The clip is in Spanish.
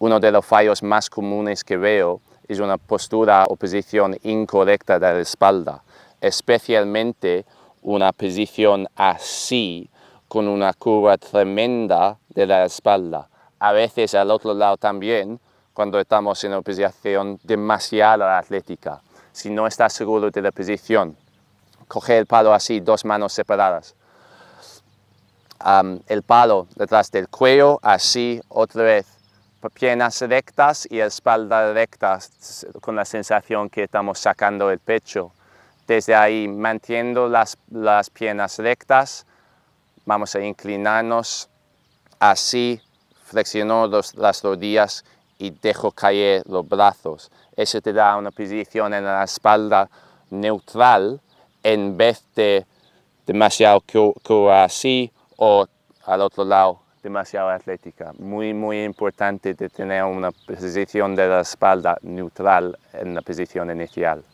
Uno de los fallos más comunes que veo es una postura o posición incorrecta de la espalda, especialmente una posición así, con una curva tremenda de la espalda. A veces al otro lado también, cuando estamos en una posición demasiado atlética. Si no estás seguro de la posición, coge el palo así, dos manos separadas. el palo detrás del cuello, así, otra vez, piernas rectas y espalda recta, con la sensación que estamos sacando el pecho. Desde ahí, manteniendo las, las piernas rectas, vamos a inclinarnos así, flexiono los, las rodillas y dejo caer los brazos. Eso te da una posición en la espalda neutral en vez de demasiado que así o al otro lado demasiado atlética. Muy, muy importante de tener una posición de la espalda neutral en la posición inicial.